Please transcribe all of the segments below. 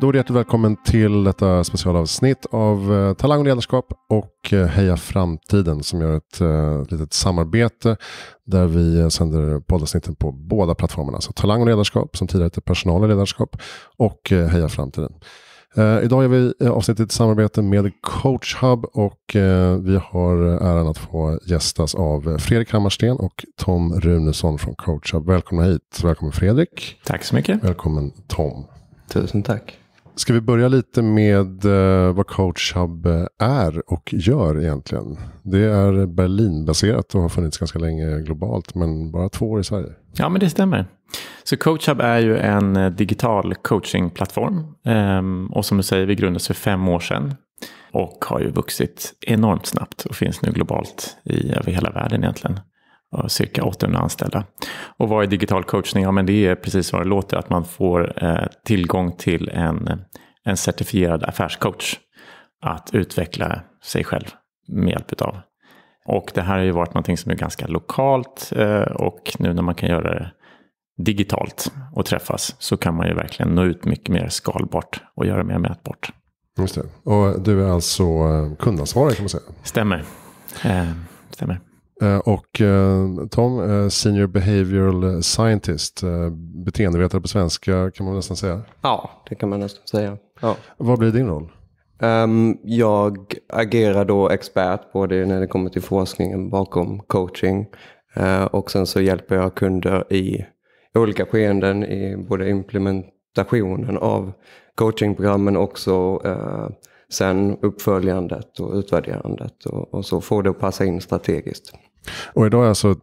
Då är du hjärtligt välkommen till detta specialavsnitt av eh, Talang och ledarskap och eh, Heja framtiden som gör ett eh, litet samarbete där vi sänder poddavsnitten på båda plattformarna. Så Talang och ledarskap som tidigare hette Personal och ledarskap och Heja framtiden. idag gör vi avsnittet i samarbete med Coach Hub och vi har äran att få gästas av Fredrik Hammarsten och Tom Runesson från Coach Hub. Välkomna hit. Välkommen Fredrik. Tack så mycket. Välkommen Tom. Tusen tack. Ska vi börja lite med eh, vad CoachHub är och gör egentligen? Det är Berlinbaserat och har funnits ganska länge globalt men bara två år i Sverige. Ja, men det stämmer. Så CoachHub är ju en eh, digital coachingplattform ehm, och som du säger, vi grundades för fem år sedan och har ju vuxit enormt snabbt och finns nu globalt i, över hela världen egentligen cirka 800 anställda. Och vad är digital coachning? Ja, men det är precis vad det låter, att man får eh, tillgång till en, en certifierad affärscoach att utveckla sig själv med hjälp av. Och det här har ju varit någonting som är ganska lokalt eh, och nu när man kan göra det digitalt och träffas så kan man ju verkligen nå ut mycket mer skalbart och göra mer mätbart. Just det. Och du är alltså eh, kundansvarig kan man säga? Stämmer. Eh, stämmer. Eh, och eh, Tom, eh, Senior Behavioral Scientist, beteendevetare på svenska kan man nästan säga. Ja, det kan man nästan säga. Ja. Vad blir din roll? Ehm, jag agerar då expert både när det kommer till forskningen bakom coaching och sen så hjälper jag kunder i olika skeenden i både implementationen av coachingprogrammen också sen uppföljandet och utvärderandet och så får det att passa in strategiskt. Och idag är alltså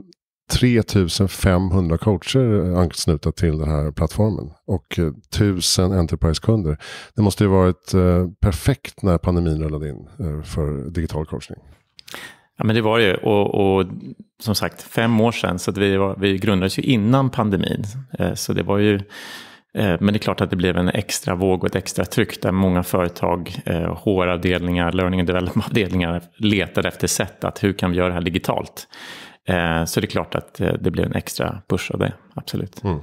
3500 coacher anknutna till den här plattformen och 1000 eh, Enterprise-kunder. Det måste ju varit eh, perfekt när pandemin rullade in eh, för digital coachning. Ja, men det var det ju. Och, och, som sagt, fem år sedan, så vi, var, vi grundades ju innan pandemin. så det var ju Eh, men det är klart att det blev en extra våg och ett extra tryck där många företag, eh, HR-avdelningar, learning and development-avdelningar letade efter sätt att hur kan vi göra det här digitalt? Eh, så det är klart att det blev en extra push av det, absolut. Mm.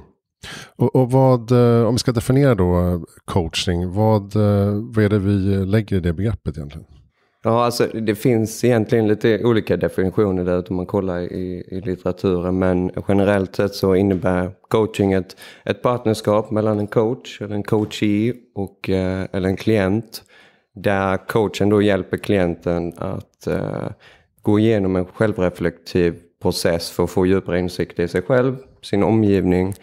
Och, och, vad, om vi ska definiera då coaching, vad, vad är det vi lägger i det begreppet egentligen? Ja, alltså, det finns egentligen lite olika definitioner där om man kollar i, i, litteraturen men generellt sett så innebär coaching ett, ett partnerskap mellan en coach eller en coachee och, eh, eller en klient där coachen då hjälper klienten att uh, gå igenom en självreflektiv process för att få djupare insikt i sig själv, sin omgivning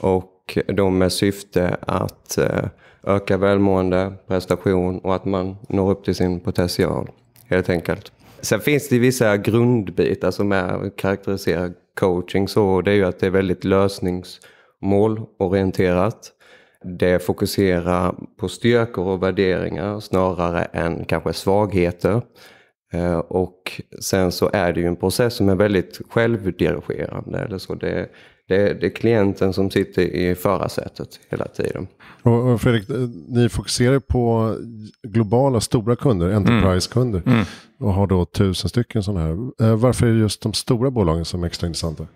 och då med syfte att uh, öka välmående, prestation och att man når upp till sin potential helt enkelt. Sen finns det vissa grundbitar som är, karaktäriserar coaching så. Det är ju att det är väldigt lösningsmålorienterat. Det fokuserar på styrkor och värderingar snarare än kanske svagheter. Eh, och sen så är det ju en process som är väldigt självdirigerande. Eller så det det är, det är, klienten som sitter i förarsätet hela tiden. och Fredrik, eh, ni fokuserar på globala stora kunder, mm. Enterprise-kunder. Mm. Mm. Och har då tusen stycken sådana här. Eh, varför är det just de stora bolagen som är extra intressanta?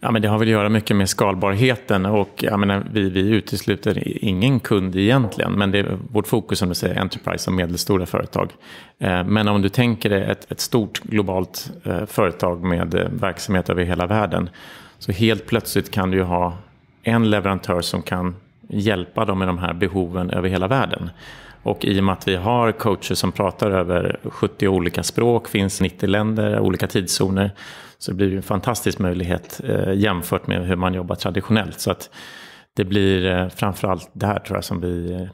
Ja, men det har väl att göra mycket med skalbarheten och jag menar, vi, vi utesluter ingen kund egentligen. Men det är vårt fokus som du säger, Enterprise och medelstora företag. Eh, men om du tänker dig ett, ett stort globalt företag med verksamhet över hela världen så helt plötsligt kan du ju ha en leverantör som kan hjälpa dem med de här behoven över hela världen. Och i och med att vi har coacher som pratar över 70 olika språk, finns 90 länder, olika tidszoner, så det blir det en fantastisk möjlighet eh, jämfört med hur man jobbar traditionellt. Så att det blir eh, framförallt där tror jag som vi eh,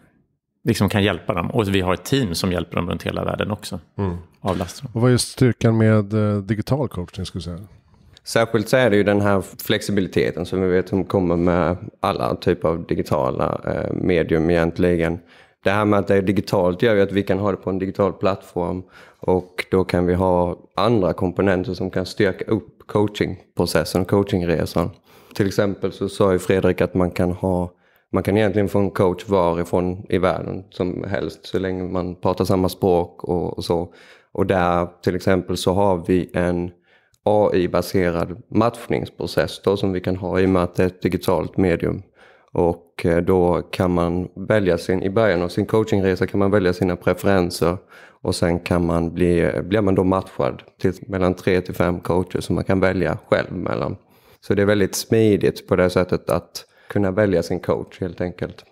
liksom kan hjälpa dem. Och vi har ett team som hjälper dem runt hela världen också. Mm. Avlastar dem. Och vad är styrkan med digital coachning skulle du säga? Särskilt så är det ju den här flexibiliteten som vi vet som kommer med alla typer av digitala eh, medium egentligen. Det här med att det är digitalt gör ju att vi kan ha det på en digital plattform och då kan vi ha andra komponenter som kan styrka upp coachingprocessen och coachingresan. Till exempel så sa ju Fredrik att man kan ha man kan egentligen få en coach varifrån i världen som helst så länge man pratar samma språk och, och så. Och där till exempel så har vi en AI-baserad matchningsprocess då, som vi kan ha i och med att det är ett digitalt medium. Och eh, då kan man välja sin, i början av sin coachingresa kan man välja sina preferenser och sen kan man bli, blir man då matchad till mellan tre till fem coacher som man kan välja själv mellan. Så det är väldigt smidigt på det sättet att kunna välja sin coach helt enkelt.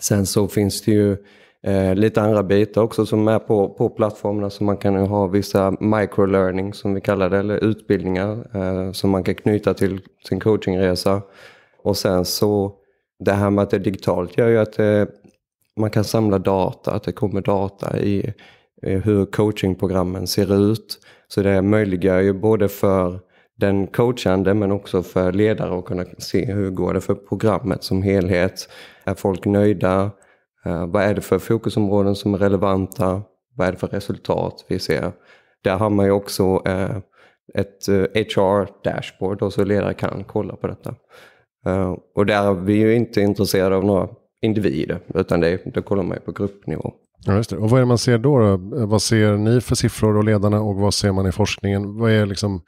Sen så finns det ju Eh, lite andra bitar också som är på, på plattformarna så man kan ju ha vissa microlearning som vi kallar det, eller utbildningar eh, som man kan knyta till sin coachingresa. Och sen så det här med att det är digitalt gör ju att eh, man kan samla data, att det kommer data i hur coachingprogrammen ser ut. Så det möjliggör ju både för den coachande men också för ledare att kunna se hur går det för programmet som helhet. Är folk nöjda? Eh, vad är det för fokusområden som är relevanta? Vad är det för resultat vi ser? Där har man ju också eh, ett HR-dashboard eh, så ledare kan kolla på detta. Och där är vi ju inte intresserade av några individer, utan det, då kollar man ju på gruppnivå. Ja, just det. Och vad är det man ser då, då, Vad ser ni för siffror och ledarna och vad ser man i forskningen? Vad är liksom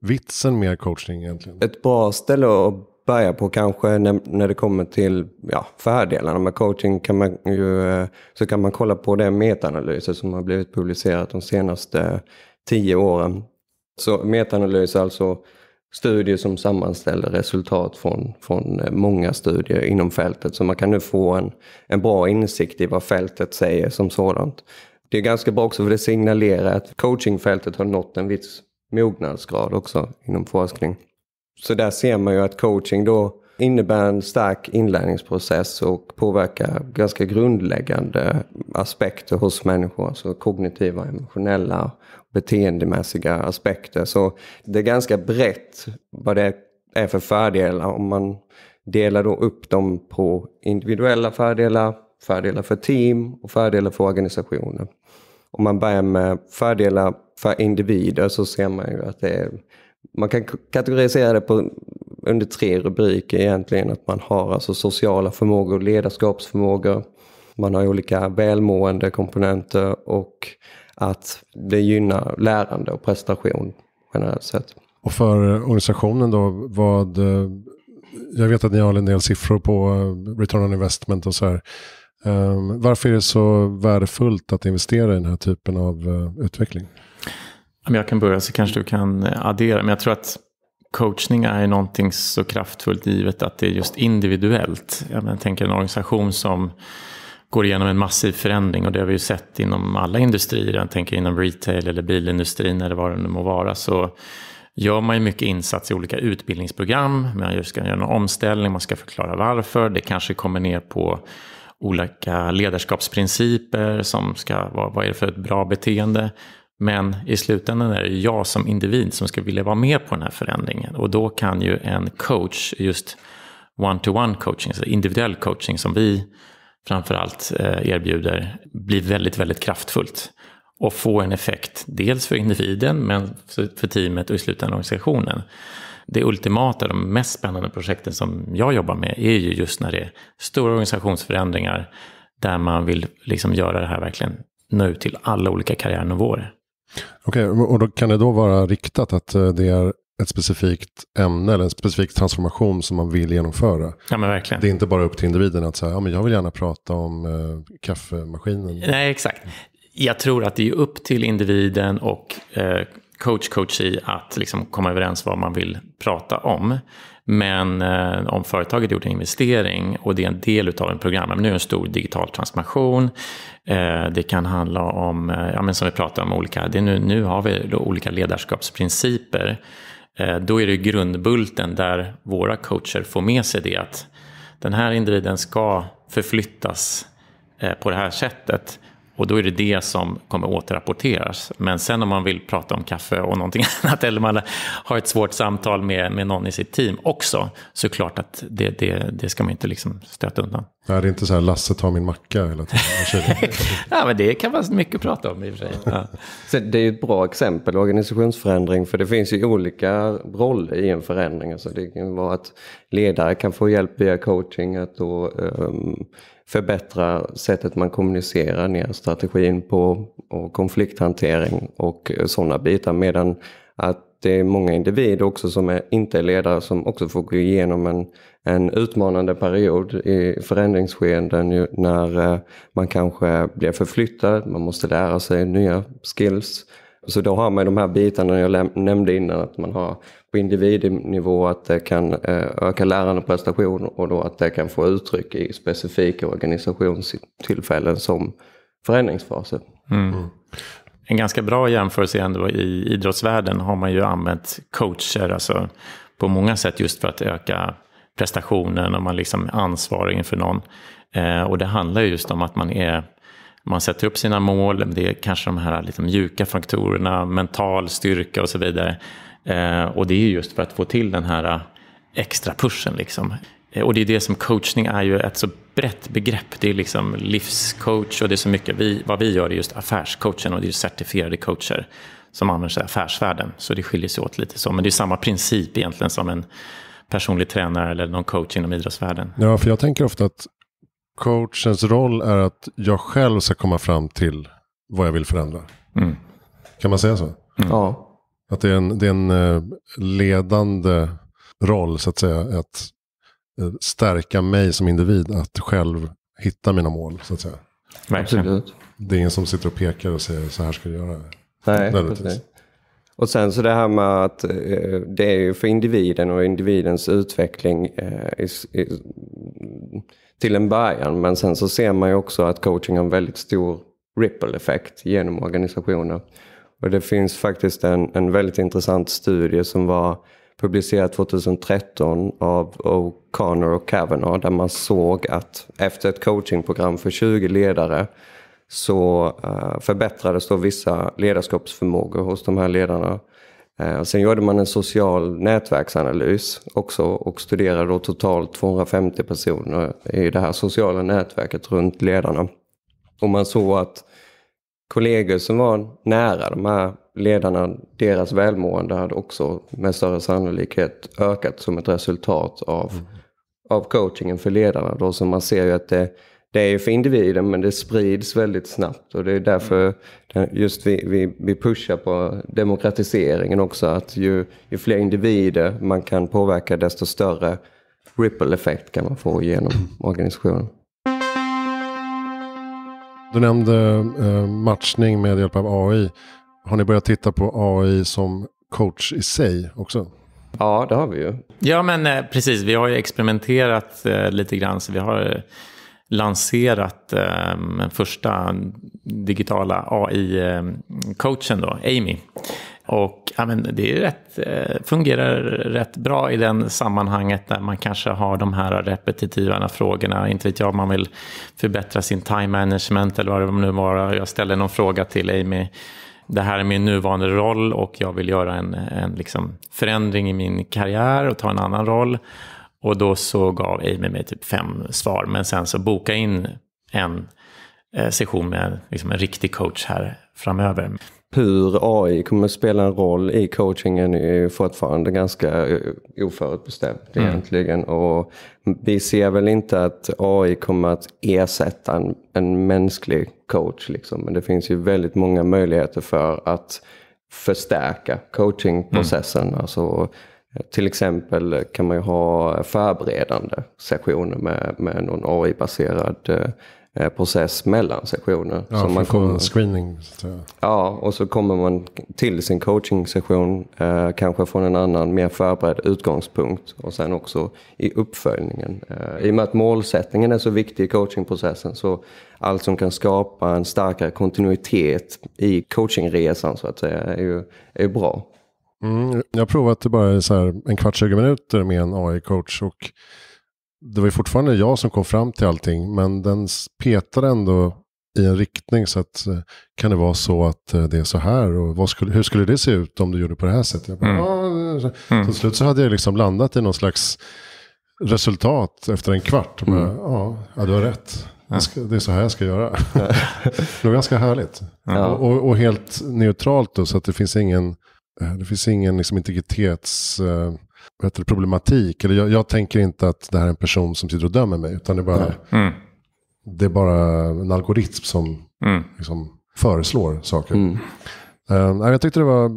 vitsen med coachning egentligen? Ett bra ställe att börja på kanske när, när det kommer till ja, fördelarna med coaching kan man ju, eh, så kan man kolla på den metaanalyser som har blivit publicerad de senaste tio åren. Så metaanalys är alltså studier som sammanställer resultat från, från eh, många studier inom fältet. Så man kan nu få en, en bra insikt i vad fältet säger som sådant. Det är ganska bra också för det signalerar att coachingfältet har nått en viss mognadsgrad också inom forskning. Så där ser man ju att coaching då innebär en stark inlärningsprocess och påverkar ganska grundläggande aspekter hos människor. Alltså kognitiva, emotionella, beteendemässiga aspekter. Så det är ganska brett vad det är för fördelar om man delar då upp dem på individuella fördelar, fördelar för team och fördelar för organisationer. Om man börjar med fördelar för individer så ser man ju att det är man kan kategorisera det på, under tre rubriker egentligen. Att man har alltså sociala förmågor, ledarskapsförmågor, man har olika välmående komponenter och att det gynnar lärande och prestation generellt sett. Och för organisationen då, vad, eh, jag vet att ni har en del siffror på eh, return on investment och så här. Ehm, varför är det så värdefullt att investera i den här typen av eh, utveckling? Jag kan börja så kanske du kan eh, addera. Men jag tror att coachning är någonting så kraftfullt givet att det är just individuellt. Jag tänker en organisation som går igenom en massiv förändring och det har vi ju sett inom alla industrier. Jag tänker inom retail eller bilindustrin eller vad det nu må vara. Så gör man ju mycket insats i olika utbildningsprogram. Man ska göra en omställning, man ska förklara varför. Det kanske kommer ner på olika ledarskapsprinciper som ska, vad, vad är det för ett bra beteende? Men i slutändan är det jag som individ som ska vilja vara med på den här förändringen. Och då kan ju en coach, just one-to-one coaching, alltså individuell coaching som vi framförallt eh, erbjuder, bli väldigt, väldigt kraftfullt. Och få en effekt, dels för individen, men för teamet och i slutändan organisationen. Det ultimata, de mest spännande projekten som jag jobbar med är ju just när det är stora organisationsförändringar där man vill liksom göra det här verkligen nå ut till alla olika karriärnivåer. Okej, okay, och då kan det då vara riktat att eh, det är ett specifikt ämne eller en specifik transformation som man vill genomföra. Ja, men verkligen. Det är inte bara upp till individen att säga, ja, men jag vill gärna prata om eh, kaffemaskinen. Nej, exakt. Jag tror att det är upp till individen och eh, coach coachy att liksom komma överens vad man vill prata om. Men eh, om företaget gjort en investering och det är en del av en program, men nu är det en stor digital transformation, eh, det kan handla om, eh, ja, men som vi pratade om, olika, det nu, nu har vi olika ledarskapsprinciper, eh, då är det grundbulten där våra coacher får med sig det att den här individen ska förflyttas eh, på det här sättet. Och då är det det som kommer återrapporteras. Men sen om man vill prata om kaffe och någonting annat eller man har ett svårt samtal med, med någon i sitt team också så är det klart att det, det, det ska man inte liksom stöta undan. Det är inte så här Lasse tar min macka hela tiden. ja, men det kan vara mycket att prata om i och för sig. Ja. Så det är ju ett bra exempel, organisationsförändring, för det finns ju olika roller i en förändring. Alltså det kan vara att ledare kan få hjälp via coaching, att då um, förbättra sättet man kommunicerar ner strategin på och konflikthantering och sådana bitar. Medan att det är många individer också som är, inte är ledare som också får gå igenom en, en utmanande period i förändringsskeenden när eh, man kanske blir förflyttad, man måste lära sig nya skills. Så då har man de här bitarna jag nämnde innan att man har på individnivå att det kan eh, öka lärandeprestation och då att det kan få uttryck i specifika organisationstillfällen som förändringsfaser. Mm. mm. En ganska bra jämförelse ändå i idrottsvärlden har man ju använt coacher alltså på många sätt just för att öka prestationen och man liksom är ansvarig inför någon. Eh, och det handlar just om att man är man sätter upp sina mål, det är kanske de här lite mjuka faktorerna, mental styrka och så vidare. Eh, och det är just för att få till den här eh, extra pushen. Liksom. Eh, och det är det som coachning är ju ett så brett begrepp. Det är liksom livscoach och det är så mycket. Vi, vad vi gör är just affärscoachen och det är certifierade coacher som använder sig av affärsvärlden. Så det skiljer sig åt lite så. Men det är samma princip egentligen som en personlig tränare eller någon coach inom idrottsvärlden. Ja, för jag tänker ofta att coachens roll är att jag själv ska komma fram till vad jag vill förändra. Mm. Kan man säga så? Mm. Ja. Att det är en, det är en eh, ledande roll så att säga. Att eh, stärka mig som individ att själv hitta mina mål. så att säga. Absolut. Det är ingen som sitter och pekar och säger så här ska du göra. Nej, Och sen så det här med att eh, det är ju för individen och individens utveckling till en början. Men sen så ser man ju också att coaching har en väldigt stor ripple-effekt genom organisationer. Och det finns faktiskt en, en väldigt intressant studie som var publicerad 2013 av O'Connor och Kavanaugh där man såg att efter ett coachingprogram för 20 ledare så eh, förbättrades då vissa ledarskapsförmågor hos de här ledarna. Eh, sen gjorde man en social nätverksanalys också och studerade då totalt 250 personer i det här sociala nätverket runt ledarna. Och man såg att kollegor som var nära de här ledarna, deras välmående hade också med större sannolikhet ökat som ett resultat av, mm. av coachingen för ledarna. Då, så man ser ju att det, det är ju för individen men det sprids väldigt snabbt och det är därför mm. just vi, vi, vi pushar på demokratiseringen också. Att ju, ju fler individer man kan påverka desto större ripple-effekt kan man få genom mm. organisationen. Du nämnde eh, matchning med hjälp av AI. Har ni börjat titta på AI som coach i sig också? Ja, det har vi ju. Ja, men eh, precis. Vi har ju experimenterat eh, lite grann, så vi har lanserat den första digitala AI-coachen, då, Amy. Och ja, men det är rätt, eh, fungerar rätt bra i den sammanhanget där man kanske har de här repetitiva frågorna. Inte vet jag om man vill förbättra sin time management eller vad det nu var. Jag ställde någon fråga till Amy. Det här är min nuvarande roll och jag vill göra en, en liksom förändring i min karriär och ta en annan roll. Och då så gav Amy mig typ fem svar, men sen så boka in en eh, session med liksom en riktig coach här framöver hur AI kommer spela en roll i coachingen är fortfarande ganska eh, oförutbestämt mm. egentligen. Och vi ser väl inte att AI kommer att ersätta en, en mänsklig coach. Liksom. Men det finns ju väldigt många möjligheter för att förstärka coachingprocessen. Mm. Alltså, till exempel kan man ju ha förberedande sessioner med, med någon AI-baserad eh, Eh, process mellan sessioner. Ja, så man kommer, screening. Ja, och så kommer man till sin coachingsession eh, kanske från en annan mer förberedd utgångspunkt och sen också i uppföljningen. Eh, I och med att målsättningen är så viktig i coachingprocessen så allt som kan skapa en starkare kontinuitet i coachingresan så att säga är ju, är bra. Mm, jag har provat det bara så här en kvart, 20 minuter med en AI-coach och det var ju fortfarande jag som kom fram till allting, men den petade ändå i en riktning så att eh, kan det vara så att eh, det är så här och skulle, hur skulle det se ut om du gjorde på det här sättet? Jag bara, mm. mm. Så till slut så hade jag liksom landat i någon slags resultat efter en kvart. Mm. Bara, ja, du har rätt. Ska, det är så här jag ska göra. det var ganska härligt. Ja. Och, och, och, helt neutralt då, så att det finns ingen, eh, det finns ingen liksom integritets... Uh, heter det, problematik. Eller jag, jag, tänker inte att det här är en person som sitter och dömer mig. Utan det är bara, mm. det är bara en algoritm som mm. liksom, föreslår saker. Mm. Uh, jag tyckte det var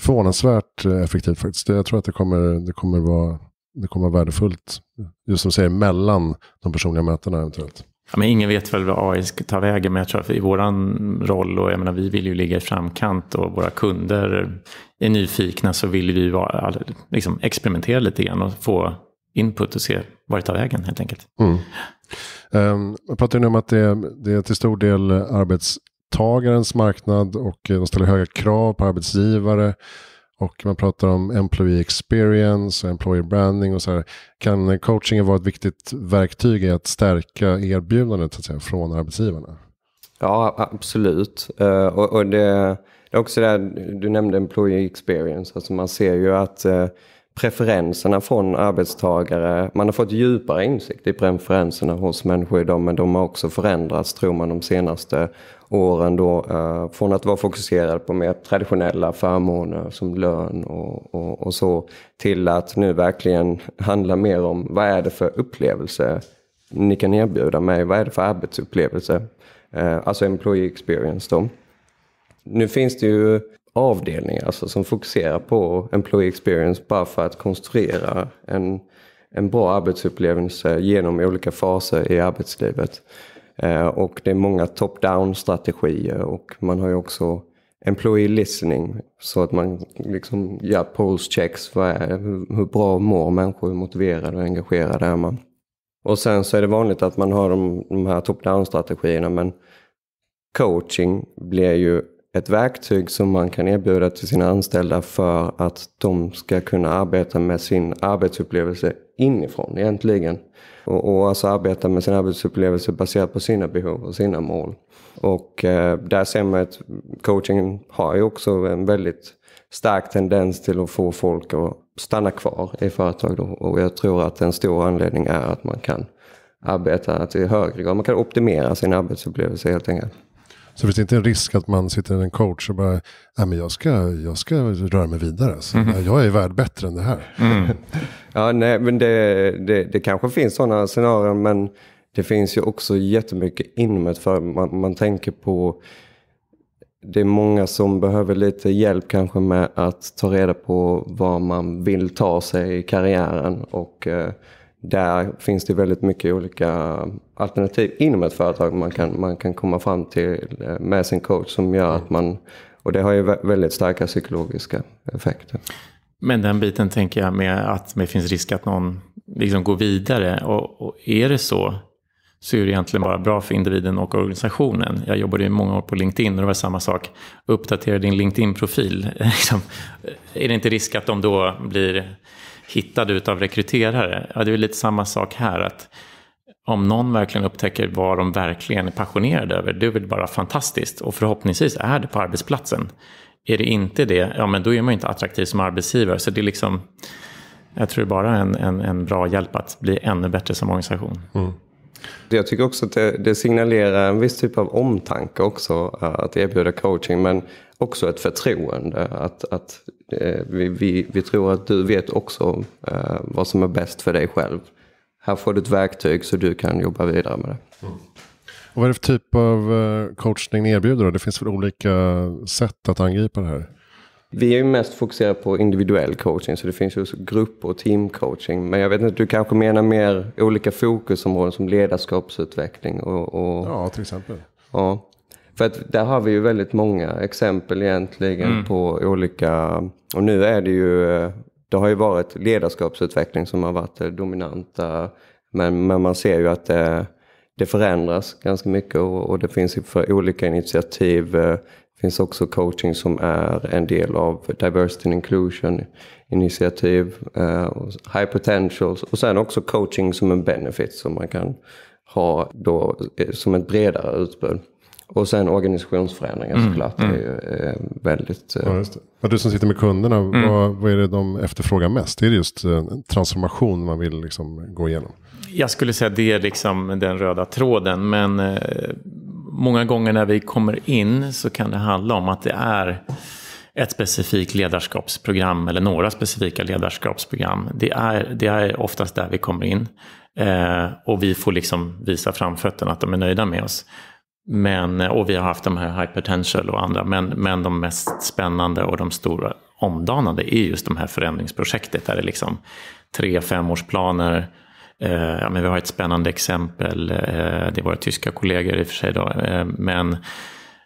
förvånansvärt effektivt faktiskt. Jag tror att det kommer, det kommer vara det kommer vara värdefullt, just som säger, mellan de personliga mötena eventuellt. Ja, men ingen vet väl vad AI ska ta vägen, men jag tror att i vår roll, och jag menar, vi vill ju ligga i framkant och våra kunder är nyfikna så vill vi vara, liksom, experimentera lite grann och få input och se vart det tar vägen helt enkelt. Mm. jag ehm, pratar nu om att det, det är till stor del arbetstagarens marknad och de ställer höga krav på arbetsgivare. Och man pratar om employee experience och employer branding och så här. Kan coachingen vara ett viktigt verktyg i att stärka erbjudandet så att säga, från arbetsgivarna? Ja, absolut. Eh, och, och det det är också det du nämnde employee experience. Alltså man ser ju att eh, preferenserna från arbetstagare, man har fått djupare insikt i preferenserna hos människor idag men de har också förändrats tror man de senaste åren då. Eh, från att vara fokuserad på mer traditionella förmåner som lön och, och, och så till att nu verkligen handla mer om vad är det för upplevelse ni kan erbjuda mig? Vad är det för arbetsupplevelse? Eh, alltså employee experience då. Nu finns det ju avdelningar alltså, som fokuserar på employee experience bara för att konstruera en, en bra arbetsupplevelse genom olika faser i arbetslivet. Eh, och det är många top-down strategier och man har ju också employee listening så att man liksom gör pulse checks. Vad är, hur, hur bra mår människor? Hur motiverade och engagerade är man? Och sen så är det vanligt att man har de, de här top-down strategierna men coaching blir ju ett verktyg som man kan erbjuda till sina anställda för att de ska kunna arbeta med sin arbetsupplevelse inifrån egentligen. Och, och alltså arbeta med sin arbetsupplevelse baserat på sina behov och sina mål. Och eh, där ser man att coachingen har ju också en väldigt stark tendens till att få folk att stanna kvar i företag. Då. Och jag tror att en stor anledning är att man kan arbeta till högre grad. Man kan optimera sin arbetsupplevelse helt enkelt. Så finns det inte en risk att man sitter med en coach och bara, nej men jag ska, jag ska röra mig vidare. Så alltså. mm. Jag är värd bättre än det här. Mm. Ja, nej, men det, det, det kanske finns sådana scenarier men det finns ju också jättemycket inom inumet för man, man tänker på det är många som behöver lite hjälp kanske med att ta reda på vad man vill ta sig i karriären och eh, där finns det väldigt mycket olika alternativ inom ett företag man kan, man kan komma fram till eh, med sin coach som gör att man, och det har ju väldigt starka psykologiska effekter. Men den biten tänker jag med att det finns risk att någon liksom går vidare. Och, och, är det så, så är det egentligen bara bra för individen och organisationen. Jag jobbade ju många år på LinkedIn och det var samma sak. Uppdatera din LinkedIn-profil. Liksom. är det inte risk att de då blir hittad ut av rekryterare. Ja, det är lite samma sak här. att om någon verkligen upptäcker vad de verkligen är passionerade över, det är väl bara fantastiskt. Och förhoppningsvis är det på arbetsplatsen. Är det inte det, ja men då är man inte attraktiv som arbetsgivare. Så det är liksom, jag tror det är bara en, en, en bra hjälp att bli ännu bättre som organisation. Mm. Jag tycker också att det, det, signalerar en viss typ av omtanke också eh, att erbjuda coaching men också ett förtroende. Att, att Eh, vi, vi, vi, tror att du vet också eh, vad som är bäst för dig själv. Här får du ett verktyg så du kan jobba vidare med det. Mm. Och vad är det för typ av eh, coachning ni erbjuder? Det finns väl olika sätt att angripa det här? Vi är ju mest fokuserade på individuell coaching, så det finns ju grupp och teamcoaching. Men jag vet inte, du kanske menar mer olika fokusområden som ledarskapsutveckling? Och, och ja, till exempel. Ja, för att där har vi ju väldigt många exempel egentligen mm. på olika och nu är det ju, det har ju varit ledarskapsutveckling som har varit det dominanta. Men, men man ser ju att det, det förändras ganska mycket och, och, det finns för olika initiativ. Det finns också coaching som är en del av diversity and inclusion initiativ. Eh, high potentials och sen också coaching som en benefit som man kan ha då eh, som ett bredare utbud. Och sen organisationsförändringar mm. såklart. Mm. är ju eh, väldigt... Eh... Ja, ja, du som sitter med kunderna, mm. vad, vad, är det de efterfrågar mest? Är Det just eh, transformation man vill liksom, gå igenom? Jag skulle säga det är liksom den röda tråden. Men eh, många gånger när vi kommer in så kan det handla om att det är ett specifikt ledarskapsprogram eller några specifika ledarskapsprogram. Det är, det är oftast där vi kommer in. Eh, och vi får liksom visa framfötterna att de är nöjda med oss. Men, och vi har haft de här High och andra, men, men de mest spännande och de stora omdanande är just de här förändringsprojektet där det är liksom tre femårsplaner. Eh, men vi har ett spännande exempel, eh, det är våra tyska kollegor i och för sig, då, eh, men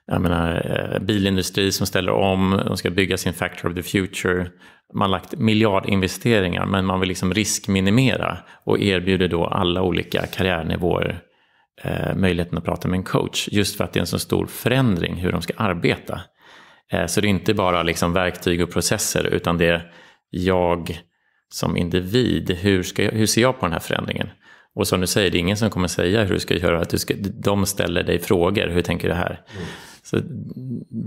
jag menar, eh, bilindustri som ställer om, de ska bygga sin factor of the future. Man har lagt miljardinvesteringar men man vill liksom riskminimera och erbjuder då alla olika karriärnivåer Eh, möjligheten att prata med en coach. Just för att det är en så stor förändring hur de ska arbeta. Eh, så det är inte bara liksom verktyg och processer utan det är jag som individ. Hur, ska jag, hur ser jag på den här förändringen? Och som du säger, det är ingen som kommer säga hur du ska göra. Att du ska, de ställer dig frågor, hur tänker du här? Mm. Så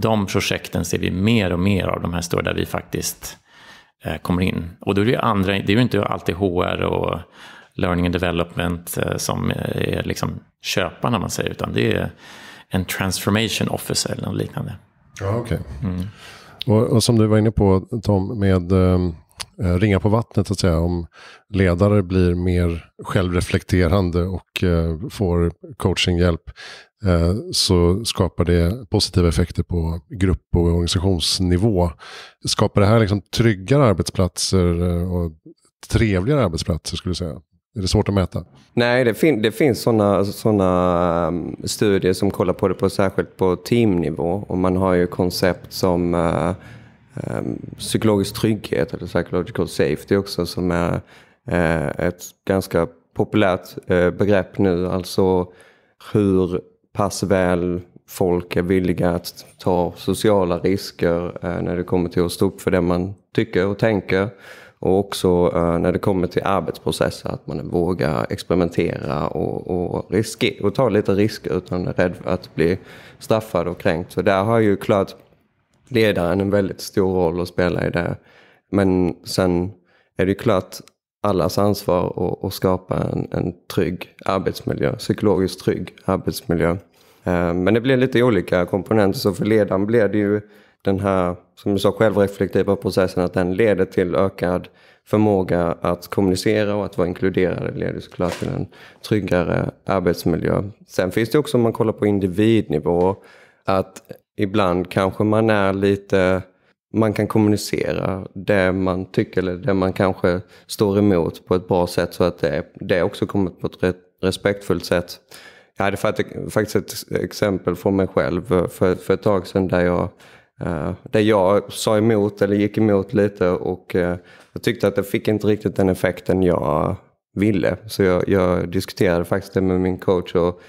de projekten ser vi mer och mer av, de här stora där vi faktiskt eh, kommer in. Och då är det andra, det är ju inte alltid HR och learning and development eh, som är liksom köparna man säger, utan det är en transformation officer eller något liknande. Ja, okay. Mm. Och, och, som du var inne på Tom, med eh, eh, ringa på vattnet, så att säga, om ledare blir mer självreflekterande och eh, får coachinghjälp eh, så skapar det positiva effekter på grupp och organisationsnivå. Skapar det här liksom tryggare arbetsplatser och trevligare arbetsplatser skulle du säga? Är det svårt att mäta? Nej, det, fin det finns sådana såna, um, studier som kollar på det på, särskilt på teamnivå. Och man har ju koncept som uh, um, psykologisk trygghet eller psychological safety också som är uh, ett ganska populärt uh, begrepp nu. Alltså hur pass väl folk är villiga att ta sociala risker uh, när det kommer till att stå upp för det man tycker och tänker. Och också eh, när det kommer till arbetsprocesser, att man vågar experimentera och, och, riske, och ta lite risker utan är rädd att bli straffad och kränkt. Så där har ju klart ledaren en väldigt stor roll att spela i det. Men sen är det ju klart allas ansvar att, skapa en, en trygg arbetsmiljö, psykologiskt trygg arbetsmiljö. Eh, men det blir lite olika komponenter, så för ledaren blir det ju den här, som du sa, självreflektiva processen, att den leder till ökad förmåga att kommunicera och att vara inkluderad. Det leder såklart till en tryggare arbetsmiljö. Sen finns det också, om man kollar på individnivå, att ibland kanske man är lite man kan kommunicera det man tycker eller det man kanske står emot på ett bra sätt så att det, det också kommer på ett respektfullt sätt. Jag hade faktiskt ett exempel från mig själv för, för ett tag sedan där jag eh, där jag sa emot eller gick emot lite och eh, jag tyckte att det fick inte riktigt den effekten jag ville. Så jag, jag diskuterade faktiskt det med min coach och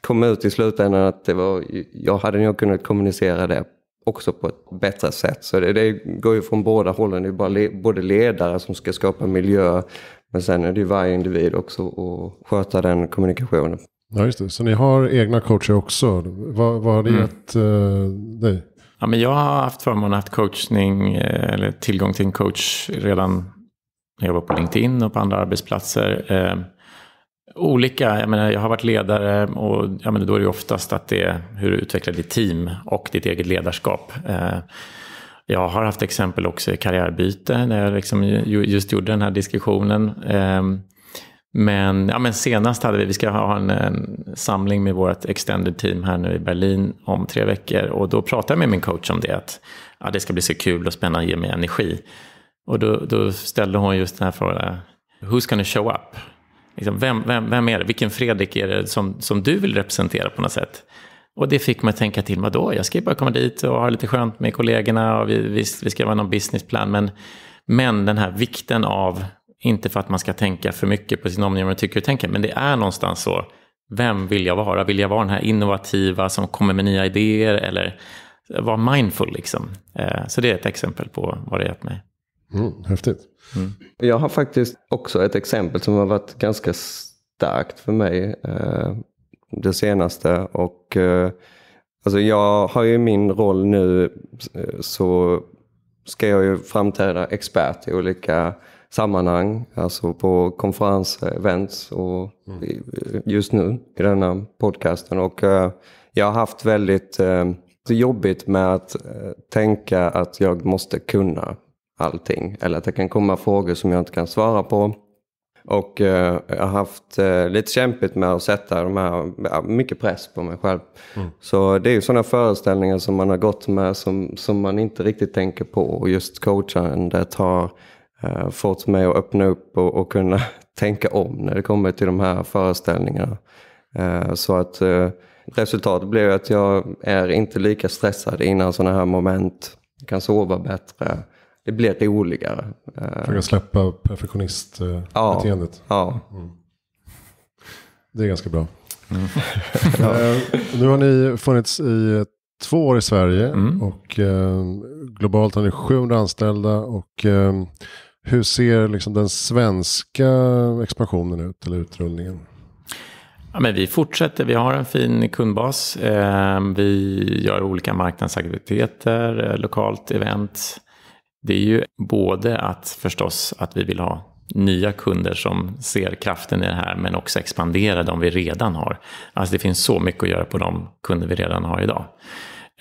kom ut i slutändan att det var, jag hade nog kunnat kommunicera det också på ett bättre sätt. Så det, det går ju från båda hållen. Det är bara le, både ledare som ska skapa miljö men sen är det ju varje individ också och sköta den kommunikationen. Ja, just det. Så ni har egna coacher också. Vad, vad har det mm. gett mm. dig? Ja, men jag har haft förmånen att haft coachning eh, eller tillgång till en coach redan när jag var på LinkedIn och på andra arbetsplatser. Eh, olika, jag, menar, jag har varit ledare och ja, men då är det oftast att det är hur du utvecklar ditt team och ditt eget ledarskap. Eh, jag har haft exempel också i karriärbyte när jag liksom just gjorde den här diskussionen. Men, ja, men senast hade vi, vi ska ha en, en, samling med vårt extended team här nu i Berlin om tre veckor. Och då pratade jag med min coach om det, att ja, det ska bli så kul och spännande, och ge mig energi. Och då, då ställde hon just den här frågan, who's gonna show up? Liksom, vem, vem, vem är det? Vilken Fredrik är det som, som du vill representera på något sätt? Och det fick mig att tänka till, då? jag ska ju bara komma dit och ha lite skönt med kollegorna och vi, visst, vi ska vara någon businessplan, men, men den här vikten av inte för att man ska tänka för mycket på sin omgivning och tycker och tänker, men det är någonstans så. Vem vill jag vara? Vill jag vara den här innovativa som kommer med nya idéer eller vara mindful liksom? Eh, så det är ett exempel på vad det har gett mig. Mm, häftigt. Mm. Jag har faktiskt också ett exempel som har varit ganska starkt för mig eh, det senaste. Och, eh, alltså jag har ju min roll nu så ska jag ju framträda expert i olika sammanhang, alltså på konferenser, events och mm. just nu i denna podcasten. Och eh, jag har haft väldigt eh, jobbigt med att eh, tänka att jag måste kunna allting. Eller att det kan komma frågor som jag inte kan svara på. Och eh, jag har haft eh, lite kämpigt med att sätta de här, ja, mycket press på mig själv. Mm. Så det är ju sådana föreställningar som man har gått med som, som man inte riktigt tänker på. Och just coachandet har eh, fått mig att öppna upp och, och, kunna tänka om när det kommer till de här föreställningarna. Eh, så att eh, resultatet blev att jag är inte lika stressad innan sådana här moment. Jag kan sova bättre. Det blir roligare. Eh, kan släppa perfektionistbeteendet. Ja, ja. Mm. Det är ganska bra. Mm. ja. Eh, nu har ni funnits i två år i Sverige mm. och eh, globalt har ni 700 anställda och eh, hur ser liksom den svenska expansionen ut, eller utrullningen? Ja, men vi fortsätter, vi har en fin kundbas. Eh, vi gör olika marknadsaktiviteter, eh, lokalt event. Det är ju både att förstås att vi vill ha nya kunder som ser kraften i det här, men också expandera de vi redan har. Alltså det finns så mycket att göra på de kunder vi redan har idag.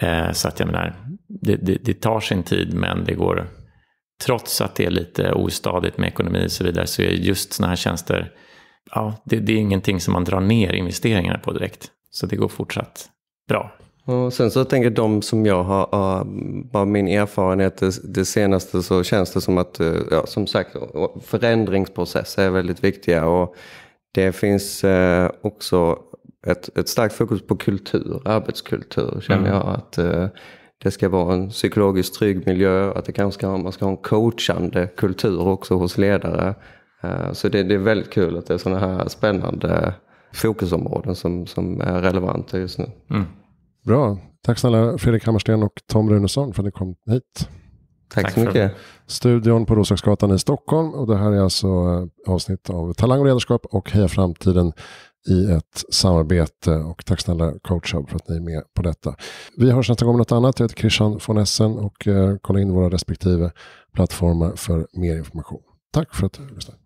Eh, så att jag menar, det, det, det tar sin tid, men det går trots att det är lite ostadigt med ekonomi och så vidare, så är just sådana här tjänster, ja, det, det är ingenting som man drar ner investeringarna på direkt. Så det går fortsatt bra. Och sen så tänker jag de som jag har, av min erfarenhet det, senaste så känns det som att, eh, ja, som sagt, förändringsprocesser är väldigt viktiga. Och det finns eh, också ett, ett starkt fokus på kultur, arbetskultur känner mm. jag att eh, det ska vara en psykologiskt trygg miljö, att det kanske ska, man ska ha en coachande kultur också hos ledare. Eh, så det, det är väldigt kul att det är sådana här spännande fokusområden som, som är relevanta just nu. Mm. Bra. Tack snälla Fredrik Hammarsten och Tom Runesson för att ni kom hit. Tack, Tack så mycket. Studion på Roslagsgatan i Stockholm och det här är alltså eh, avsnitt av Talang och ledarskap och Heja Framtiden i ett samarbete. Och tack snälla CoachHub för att ni är med på detta. Vi hörs nästa gång med något annat. Jag heter Christian von Essen och eh, kolla in våra respektive plattformar för mer information. Tack för att du lyssnade.